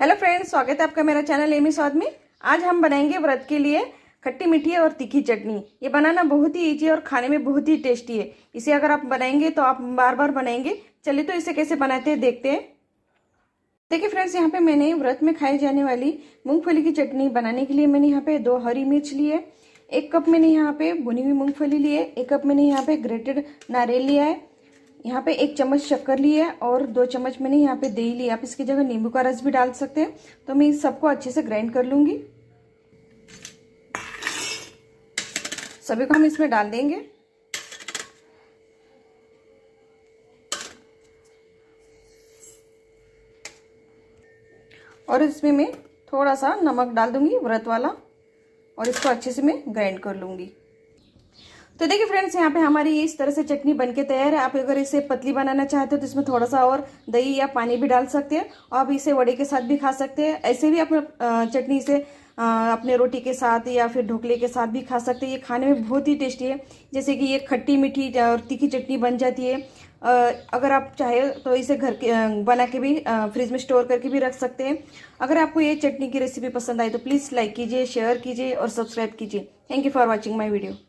hello friends स्वागत है आपका मेरा चैनल एमी स्वाद में आज हम बनाएंगे व्रत के लिए खट्टी मीठी और तीखी चटनी ये बनाना बहुत ही ईजी और खाने में बहुत ही टेस्टी है इसे अगर आप बनाएंगे तो आप बार बार बनाएंगे चलिए तो इसे कैसे बनाते हैं देखते हैं देखिए फ्रेंड्स यहाँ पे मैंने व्रत में खाई जाने वाली मूंगफली की चटनी बनाने के लिए मैंने यहाँ पे दो हरी मिर्च ली है एक कप मैंने यहाँ पे भुनी हुई मूंगफली ली है एक कप मैंने यहाँ पे ग्रेटेड नारियल लिया है यहाँ पे एक चम्मच शक्कर ली है और दो चम्मच मैंने यहाँ पे दही ली आप इसकी जगह नींबू का रस भी डाल सकते हैं तो मैं इस सबको अच्छे से ग्राइंड कर लूँगी सभी को हम इसमें डाल देंगे और इसमें मैं थोड़ा सा नमक डाल दूंगी व्रत वाला और इसको अच्छे से मैं ग्राइंड कर लूँगी तो देखिए फ्रेंड्स यहाँ पे हमारी इस तरह से चटनी बनके तैयार है आप अगर इसे पतली बनाना चाहते हो तो इसमें थोड़ा सा और दही या पानी भी डाल सकते हैं और आप इसे वड़े के साथ भी खा सकते हैं ऐसे भी आप चटनी इसे अपने रोटी के साथ या फिर ढोकले के साथ भी खा सकते हैं ये खाने में बहुत ही टेस्टी है जैसे कि ये खट्टी मीठी और तीखी चटनी बन जाती है अगर आप चाहे तो इसे घर के बना के भी फ्रिज में स्टोर करके भी रख सकते हैं अगर आपको ये चटनी की रेसिपी पसंद आए तो प्लीज़ लाइक कीजिए शेयर कीजिए और सब्सक्राइब कीजिए thank you for watching my video